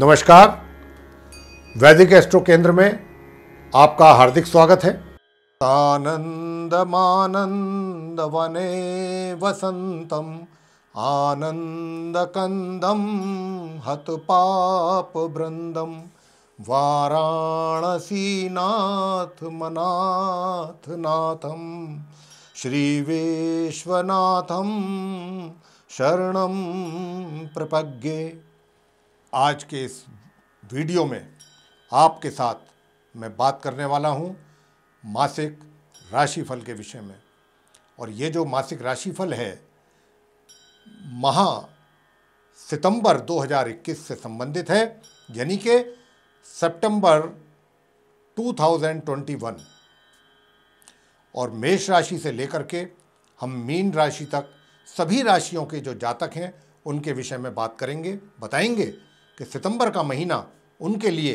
नमस्कार वैदिक एस्ट्रो केंद्र में आपका हार्दिक स्वागत है मानंद वने वसंतम मनाथ नाथम श्री विश्वनाथम शरण प्रपज्ञे आज के इस वीडियो में आपके साथ मैं बात करने वाला हूँ मासिक राशिफल के विषय में और ये जो मासिक राशिफल है महा सितंबर 2021 से संबंधित है यानी कि सितंबर 2021 और मेष राशि से लेकर के हम मीन राशि तक सभी राशियों के जो जातक हैं उनके विषय में बात करेंगे बताएंगे कि सितंबर का महीना उनके लिए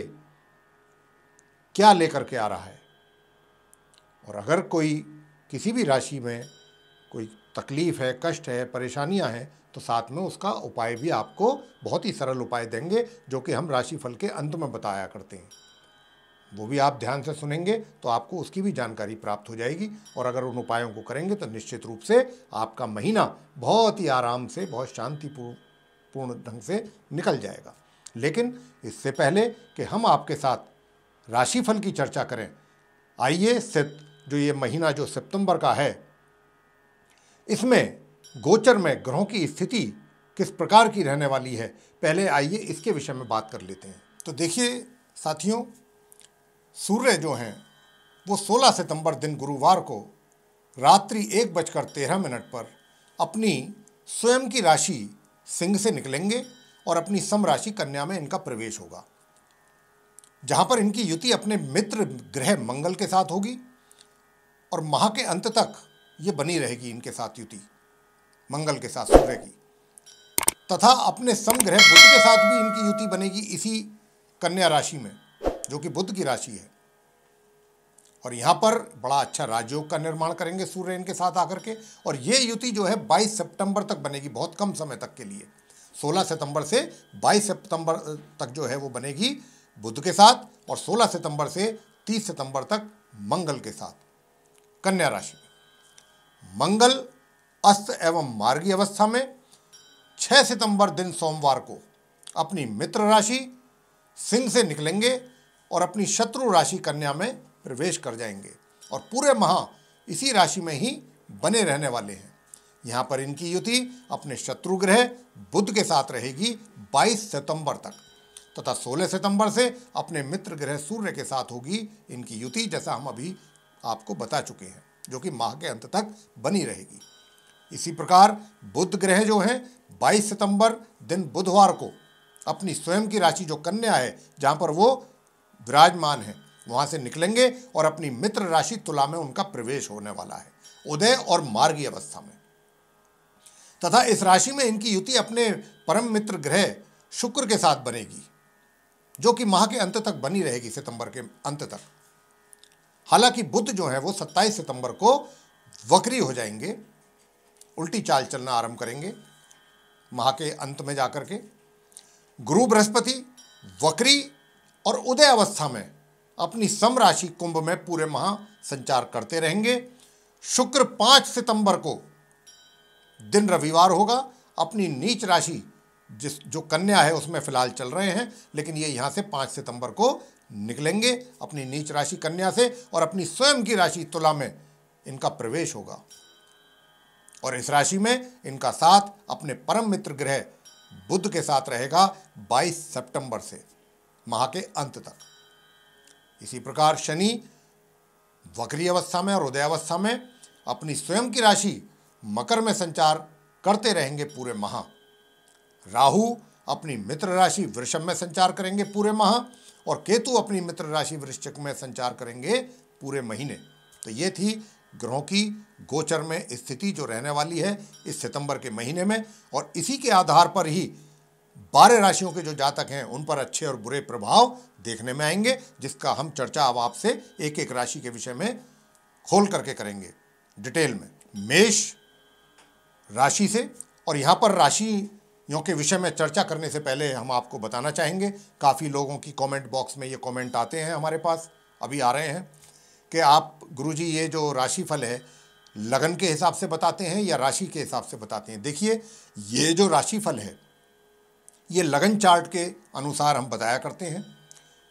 क्या लेकर के आ रहा है और अगर कोई किसी भी राशि में कोई तकलीफ़ है कष्ट है परेशानियां हैं तो साथ में उसका उपाय भी आपको बहुत ही सरल उपाय देंगे जो कि हम राशिफल के अंत में बताया करते हैं वो भी आप ध्यान से सुनेंगे तो आपको उसकी भी जानकारी प्राप्त हो जाएगी और अगर उन उपायों को करेंगे तो निश्चित रूप से आपका महीना बहुत ही आराम से बहुत शांतिपूर्ण पूर्ण ढंग से निकल जाएगा लेकिन इससे पहले कि हम आपके साथ राशिफल की चर्चा करें आइए सित जो ये महीना जो सितंबर का है इसमें गोचर में ग्रहों की स्थिति किस प्रकार की रहने वाली है पहले आइए इसके विषय में बात कर लेते हैं तो देखिए साथियों सूर्य जो हैं वो 16 सितंबर दिन गुरुवार को रात्रि एक बजकर तेरह मिनट पर अपनी स्वयं की राशि सिंह से निकलेंगे और अपनी समराशि कन्या में इनका प्रवेश होगा जहां पर इनकी युति अपने मित्र ग्रह मंगल के साथ होगी और माह के अंत तक ये बनी रहेगी इनके साथ युति मंगल के साथ सूर्य की तथा अपने समग्रह बुद्ध के साथ भी इनकी युति बनेगी इसी कन्या राशि में जो कि बुद्ध की राशि है और यहाँ पर बड़ा अच्छा राजयोग का निर्माण करेंगे सूर्य इनके साथ आकर के और ये युति जो है 22 सितंबर तक बनेगी बहुत कम समय तक के लिए 16 सितंबर से 22 सितंबर तक जो है वो बनेगी बुध के साथ और 16 सितंबर से 30 सितंबर तक मंगल के साथ कन्या राशि मंगल अस्त एवं मार्गी अवस्था में 6 सितंबर दिन सोमवार को अपनी मित्र राशि सिंह से निकलेंगे और अपनी शत्रु राशि कन्या में प्रवेश कर जाएंगे और पूरे माह इसी राशि में ही बने रहने वाले हैं यहाँ पर इनकी युति अपने शत्रु ग्रह बुद्ध के साथ रहेगी 22 सितंबर तक तथा 16 सितंबर से अपने मित्र ग्रह सूर्य के साथ होगी इनकी युति जैसा हम अभी आपको बता चुके हैं जो कि माह के अंत तक बनी रहेगी इसी प्रकार बुद्ध ग्रह जो है 22 सितंबर दिन बुधवार को अपनी स्वयं की राशि जो कन्या है जहाँ पर वो विराजमान है वहाँ से निकलेंगे और अपनी मित्र राशि तुला में उनका प्रवेश होने वाला है उदय और मार्गी अवस्था में तथा इस राशि में इनकी युति अपने परम मित्र ग्रह शुक्र के साथ बनेगी जो कि माह के अंत तक बनी रहेगी सितंबर के अंत तक हालांकि बुद्ध जो है वो 27 सितंबर को वक्री हो जाएंगे उल्टी चाल चलना आरंभ करेंगे माह के अंत में जाकर के गुरु बृहस्पति वक्री और उदय अवस्था में अपनी सम राशि कुंभ में पूरे माह संचार करते रहेंगे शुक्र पाँच सितंबर को दिन रविवार होगा अपनी नीच राशि जिस जो कन्या है उसमें फिलहाल चल रहे हैं लेकिन ये यहाँ से पाँच सितंबर को निकलेंगे अपनी नीच राशि कन्या से और अपनी स्वयं की राशि तुला में इनका प्रवेश होगा और इस राशि में इनका साथ अपने परम मित्र ग्रह बुद्ध के साथ रहेगा 22 सितंबर से माह के अंत तक इसी प्रकार शनि वक्री अवस्था में और अवस्था में अपनी स्वयं की राशि मकर में संचार करते रहेंगे पूरे माह राहु अपनी मित्र राशि वृषभ में संचार करेंगे पूरे माह और केतु अपनी मित्र राशि वृश्चिक में संचार करेंगे पूरे महीने तो ये थी ग्रहों की गोचर में स्थिति जो रहने वाली है इस सितंबर के महीने में और इसी के आधार पर ही बारह राशियों के जो जातक हैं उन पर अच्छे और बुरे प्रभाव देखने में आएंगे जिसका हम चर्चा अब आपसे एक एक राशि के विषय में खोल करके करेंगे डिटेल में मेष राशि से और यहाँ पर राशियों के विषय में चर्चा करने से पहले हम आपको बताना चाहेंगे काफ़ी लोगों की कमेंट बॉक्स में ये कमेंट आते हैं हमारे पास अभी आ रहे हैं कि आप गुरुजी ये जो राशिफल है लगन के हिसाब से बताते हैं या राशि के हिसाब से बताते हैं देखिए ये जो राशिफल है ये लगन चार्ट के अनुसार हम बताया करते हैं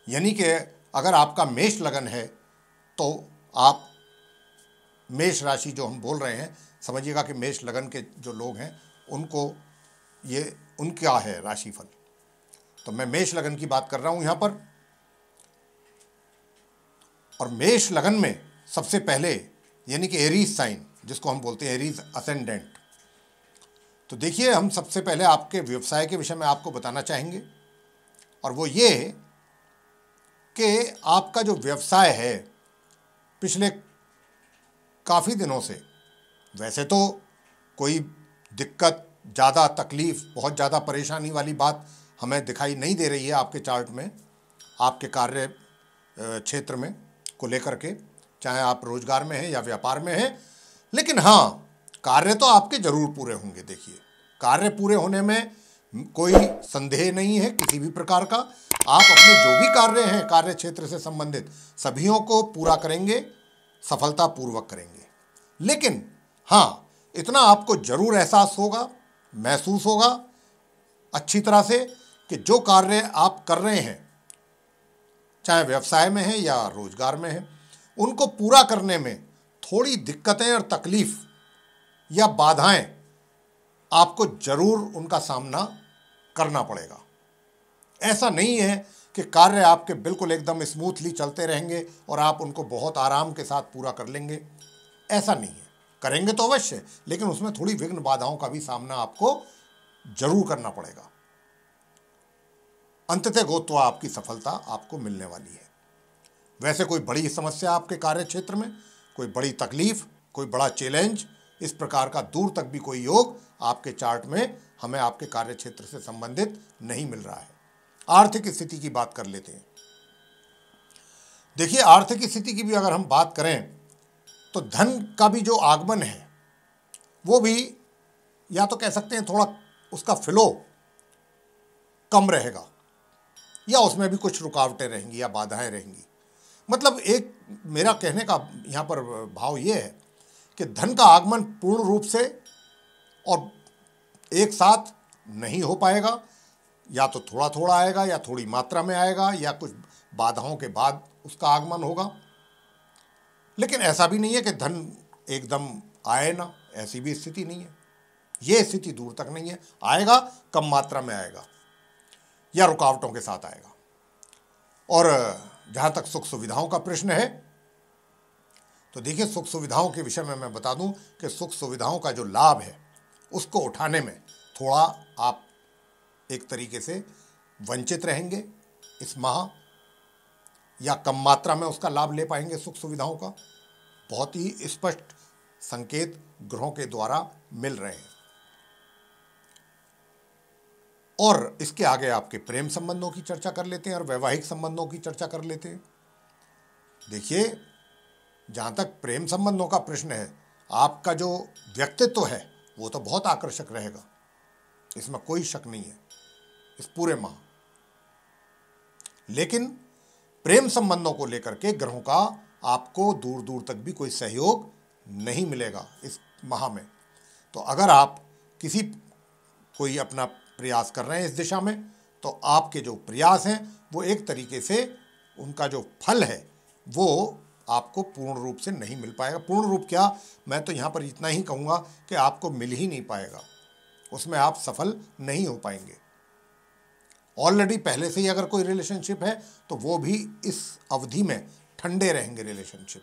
यानी कि अगर आपका मेष लगन है तो आप मेष राशि जो हम बोल रहे हैं समझिएगा कि मेष लगन के जो लोग हैं उनको ये उनका है राशिफल तो मैं मेष लगन की बात कर रहा हूँ यहाँ पर और मेष लगन में सबसे पहले यानी कि एरीज साइन जिसको हम बोलते हैं एरीज असेंडेंट तो देखिए हम सबसे पहले आपके व्यवसाय के विषय में आपको बताना चाहेंगे और वो ये कि आपका जो व्यवसाय है पिछले काफ़ी दिनों से वैसे तो कोई दिक्कत ज़्यादा तकलीफ़ बहुत ज़्यादा परेशानी वाली बात हमें दिखाई नहीं दे रही है आपके चार्ट में आपके कार्य क्षेत्र में को लेकर के चाहे आप रोजगार में हैं या व्यापार में हैं लेकिन हाँ कार्य तो आपके ज़रूर पूरे होंगे देखिए कार्य पूरे होने में कोई संदेह नहीं है किसी भी प्रकार का आप अपने जो भी कार्य हैं कार्य क्षेत्र से संबंधित सभीों को पूरा करेंगे सफलतापूर्वक करेंगे लेकिन हाँ इतना आपको जरूर एहसास होगा महसूस होगा अच्छी तरह से कि जो कार्य आप कर रहे हैं चाहे व्यवसाय में है या रोजगार में है उनको पूरा करने में थोड़ी दिक्कतें और तकलीफ या बाधाएं आपको जरूर उनका सामना करना पड़ेगा ऐसा नहीं है कि कार्य आपके बिल्कुल एकदम स्मूथली चलते रहेंगे और आप उनको बहुत आराम के साथ पूरा कर लेंगे ऐसा नहीं है करेंगे तो अवश्य लेकिन उसमें थोड़ी विघ्न बाधाओं का भी सामना आपको जरूर करना पड़ेगा अंततः गोत्वा आपकी सफलता आपको मिलने वाली है वैसे कोई बड़ी समस्या आपके कार्य क्षेत्र में कोई बड़ी तकलीफ कोई बड़ा चैलेंज इस प्रकार का दूर तक भी कोई योग आपके चार्ट में हमें आपके कार्य क्षेत्र से संबंधित नहीं मिल रहा है आर्थिक स्थिति की बात कर लेते हैं देखिए आर्थिक स्थिति की भी अगर हम बात करें तो धन का भी जो आगमन है वो भी या तो कह सकते हैं थोड़ा उसका फ्लो कम रहेगा या उसमें भी कुछ रुकावटें रहेंगी या बाधाएं रहेंगी मतलब एक मेरा कहने का यहाँ पर भाव ये है कि धन का आगमन पूर्ण रूप से और एक साथ नहीं हो पाएगा या तो थोड़ा थोड़ा आएगा या थोड़ी मात्रा में आएगा या कुछ बाधाओं के बाद उसका आगमन होगा लेकिन ऐसा भी नहीं है कि धन एकदम आए ना ऐसी भी स्थिति नहीं है ये स्थिति दूर तक नहीं है आएगा कम मात्रा में आएगा या रुकावटों के साथ आएगा और जहाँ तक सुख सुविधाओं का प्रश्न है तो देखिए सुख सुविधाओं के विषय में मैं बता दूं कि सुख सुविधाओं का जो लाभ है उसको उठाने में थोड़ा आप एक तरीके से वंचित रहेंगे इस माह या कम मात्रा में उसका लाभ ले पाएंगे सुख सुविधाओं का बहुत ही स्पष्ट संकेत ग्रहों के द्वारा मिल रहे हैं और इसके आगे आपके प्रेम संबंधों की चर्चा कर लेते हैं और वैवाहिक संबंधों की चर्चा कर लेते हैं देखिए जहां तक प्रेम संबंधों का प्रश्न है आपका जो व्यक्तित्व तो है वो तो बहुत आकर्षक रहेगा इसमें कोई शक नहीं है इस पूरे माह लेकिन प्रेम संबंधों को लेकर के ग्रहों का आपको दूर दूर तक भी कोई सहयोग नहीं मिलेगा इस माह में तो अगर आप किसी कोई अपना प्रयास कर रहे हैं इस दिशा में तो आपके जो प्रयास हैं वो एक तरीके से उनका जो फल है वो आपको पूर्ण रूप से नहीं मिल पाएगा पूर्ण रूप क्या मैं तो यहाँ पर इतना ही कहूँगा कि आपको मिल ही नहीं पाएगा उसमें आप सफल नहीं हो पाएंगे ऑलरेडी पहले से ही अगर कोई रिलेशनशिप है तो वो भी इस अवधि में ठंडे रहेंगे रिलेशनशिप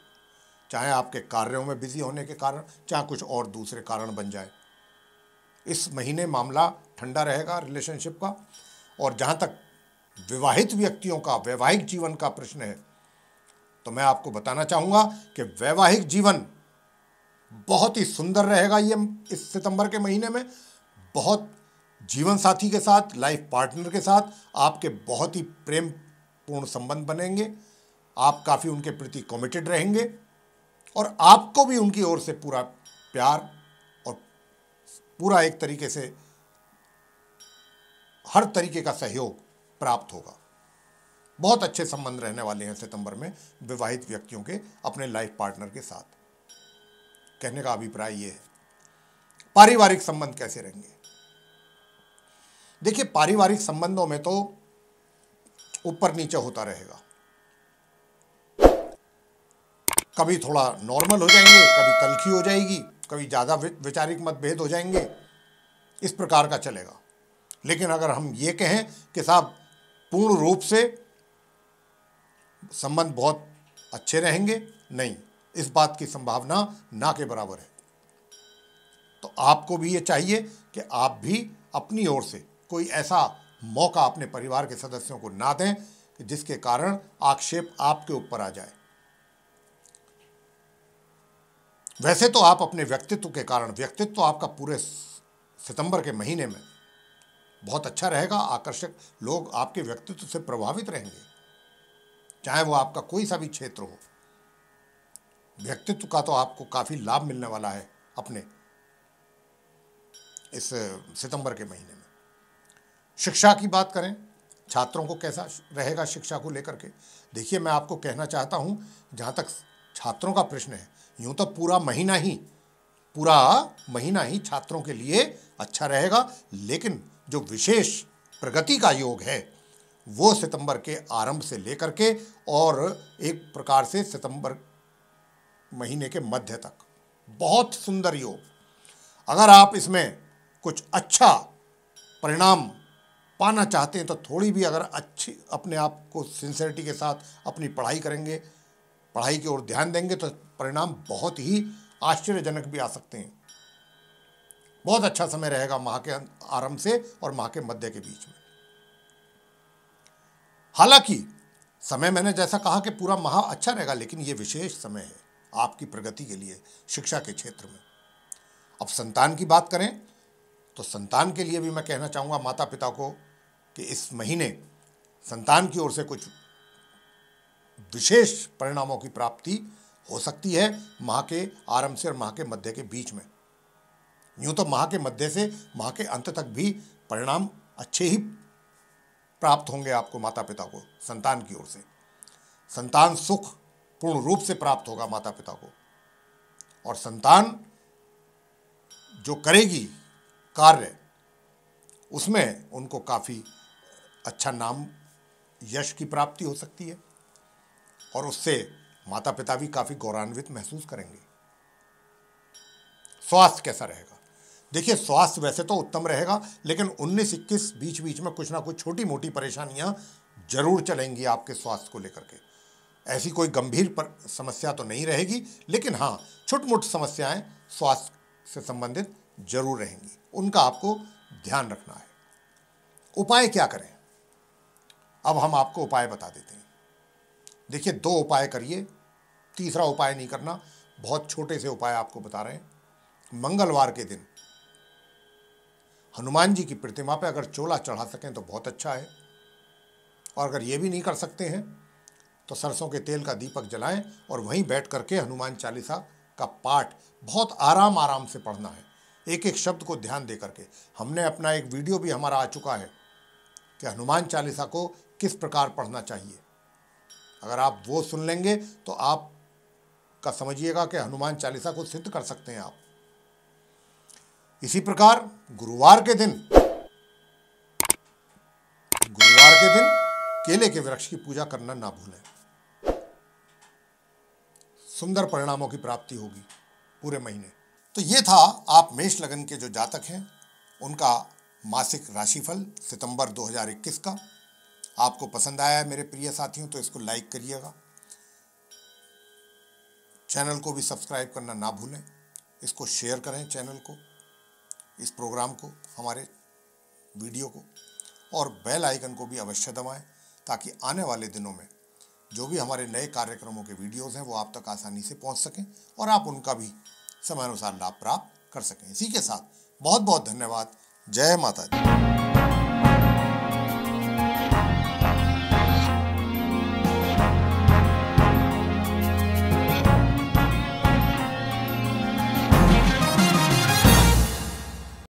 चाहे आपके कार्यों में बिजी होने के कारण चाहे कुछ और दूसरे कारण बन जाए इस महीने मामला ठंडा रहेगा रिलेशनशिप का और जहाँ तक विवाहित व्यक्तियों का वैवाहिक जीवन का प्रश्न है तो मैं आपको बताना चाहूँगा कि वैवाहिक जीवन बहुत ही सुंदर रहेगा ये इस सितंबर के महीने में बहुत जीवन साथी के साथ लाइफ पार्टनर के साथ आपके बहुत ही प्रेम पूर्ण संबंध बनेंगे आप काफ़ी उनके प्रति कमिटेड रहेंगे और आपको भी उनकी ओर से पूरा प्यार और पूरा एक तरीके से हर तरीके का सहयोग प्राप्त होगा बहुत अच्छे संबंध रहने वाले हैं सितंबर में विवाहित व्यक्तियों के अपने लाइफ पार्टनर के साथ कहने का अभिप्राय ये है पारिवारिक संबंध कैसे रहेंगे देखिए पारिवारिक संबंधों में तो ऊपर नीचे होता रहेगा कभी थोड़ा नॉर्मल हो जाएंगे कभी तलखी हो जाएगी कभी ज़्यादा वैचारिक मतभेद हो जाएंगे इस प्रकार का चलेगा लेकिन अगर हम ये कहें कि साहब पूर्ण रूप से संबंध बहुत अच्छे रहेंगे नहीं इस बात की संभावना ना के बराबर है तो आपको भी ये चाहिए कि आप भी अपनी ओर से कोई ऐसा मौका अपने परिवार के सदस्यों को ना दें कि जिसके कारण आक्षेप आपके ऊपर आ जाए वैसे तो आप अपने व्यक्तित्व के कारण व्यक्तित्व तो आपका पूरे सितंबर के महीने में बहुत अच्छा रहेगा आकर्षक लोग आपके व्यक्तित्व से प्रभावित रहेंगे चाहे वो आपका कोई सा भी क्षेत्र हो व्यक्तित्व का तो आपको काफ़ी लाभ मिलने वाला है अपने इस सितंबर के महीने में शिक्षा की बात करें छात्रों को कैसा रहेगा शिक्षा को लेकर के देखिए मैं आपको कहना चाहता हूँ जहाँ तक छात्रों का प्रश्न है यूँ तो पूरा महीना ही पूरा महीना ही छात्रों के लिए अच्छा रहेगा लेकिन जो विशेष प्रगति का योग है वो सितंबर के आरंभ से लेकर के और एक प्रकार से सितंबर महीने के मध्य तक बहुत सुंदर योग अगर आप इसमें कुछ अच्छा परिणाम पाना चाहते हैं तो थोड़ी भी अगर अच्छी अपने आप को सिंसेरिटी के साथ अपनी पढ़ाई करेंगे पढ़ाई की ओर ध्यान देंगे तो परिणाम बहुत ही आश्चर्यजनक भी आ सकते हैं बहुत अच्छा समय रहेगा माह के अं-, आरंभ से और माह के मध्य के बीच में हालांकि समय मैंने जैसा कहा कि पूरा माह अच्छा रहेगा लेकिन ये विशेष समय है आपकी प्रगति के लिए शिक्षा के क्षेत्र में अब संतान की बात करें तो संतान के लिए भी मैं कहना चाहूँगा माता पिता को कि इस महीने संतान की ओर से कुछ विशेष परिणामों की प्राप्ति हो सकती है माह के आरंभ से और माह के मध्य के बीच में यूं तो माह के मध्य से माह के अंत तक भी परिणाम अच्छे ही प्राप्त होंगे आपको माता पिता को संतान की ओर से संतान सुख पूर्ण रूप से प्राप्त होगा माता पिता को और संतान जो करेगी कार्य उसमें उनको काफ़ी अच्छा नाम यश की प्राप्ति हो सकती है और उससे माता पिता भी काफ़ी गौरवान्वित महसूस करेंगे स्वास्थ्य कैसा रहेगा देखिए स्वास्थ्य वैसे तो उत्तम रहेगा लेकिन उन्नीस इक्कीस बीच बीच में कुछ ना कुछ छोटी मोटी परेशानियां जरूर चलेंगी आपके स्वास्थ्य को लेकर के ऐसी कोई गंभीर पर समस्या तो नहीं रहेगी लेकिन हाँ छुटमुट समस्याएं स्वास्थ्य से संबंधित जरूर रहेंगी उनका आपको ध्यान रखना है उपाय क्या करें अब हम आपको उपाय बता देते हैं देखिए दो उपाय करिए तीसरा उपाय नहीं करना बहुत छोटे से उपाय आपको बता रहे हैं मंगलवार के दिन हनुमान जी की प्रतिमा पर अगर चोला चढ़ा सकें तो बहुत अच्छा है और अगर ये भी नहीं कर सकते हैं तो सरसों के तेल का दीपक जलाएं और वहीं बैठ करके हनुमान चालीसा का पाठ बहुत आराम आराम से पढ़ना है एक एक शब्द को ध्यान दे करके हमने अपना एक वीडियो भी हमारा आ चुका है कि हनुमान चालीसा को किस प्रकार पढ़ना चाहिए अगर आप वो सुन लेंगे तो आप का समझिएगा कि हनुमान चालीसा को सिद्ध कर सकते हैं आप इसी प्रकार गुरुवार के दिन गुरुवार के दिन केले के वृक्ष की पूजा करना ना भूलें सुंदर परिणामों की प्राप्ति होगी पूरे महीने तो ये था आप मेष लगन के जो जातक हैं उनका मासिक राशिफल सितंबर 2021 का आपको पसंद आया है मेरे प्रिय साथियों तो इसको लाइक करिएगा चैनल को भी सब्सक्राइब करना ना भूलें इसको शेयर करें चैनल को इस प्रोग्राम को हमारे वीडियो को और बेल आइकन को भी अवश्य दबाएं ताकि आने वाले दिनों में जो भी हमारे नए कार्यक्रमों के वीडियोस हैं वो आप तक आसानी से पहुंच सकें और आप उनका भी समयानुसार लाभ प्राप्त कर सकें इसी के साथ बहुत बहुत धन्यवाद जय माता दी